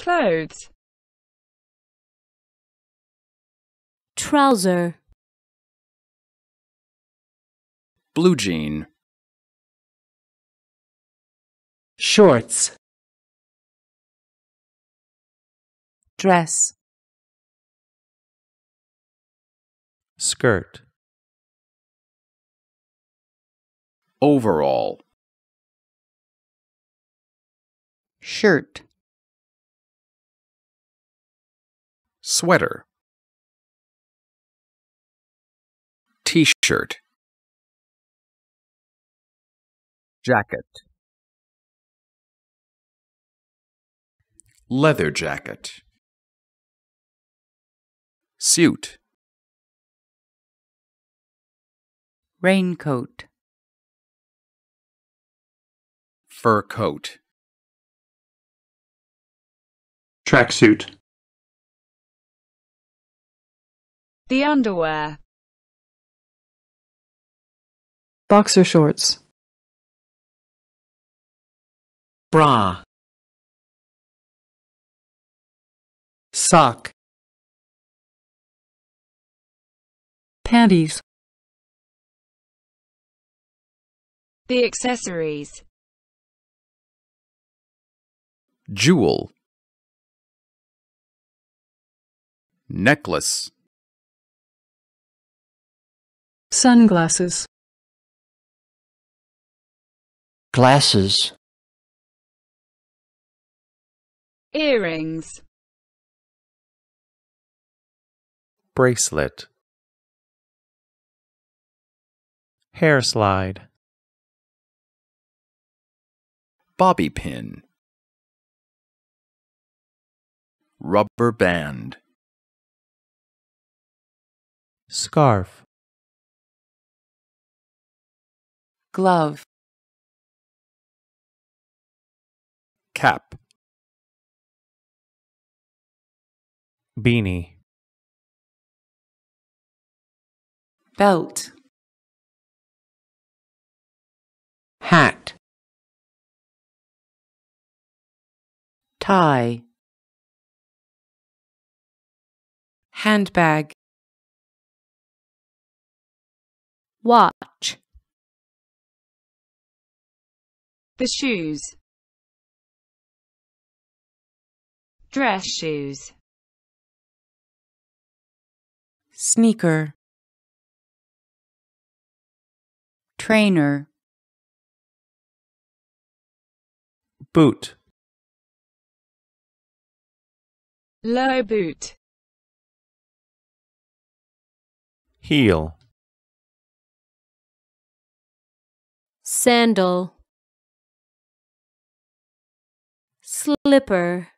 clothes trouser blue jean shorts dress skirt overall shirt Sweater. T shirt. Jacket. Leather jacket. Suit. Raincoat. Fur coat. Tracksuit. The underwear. Boxer shorts. Bra. Sock. Panties. The accessories. Jewel. Necklace sunglasses glasses earrings bracelet hair slide bobby pin rubber band scarf glove cap beanie belt hat tie handbag watch The shoes. Dress shoes. Sneaker. Trainer. Boot. Low boot. Heel. Sandal. slipper.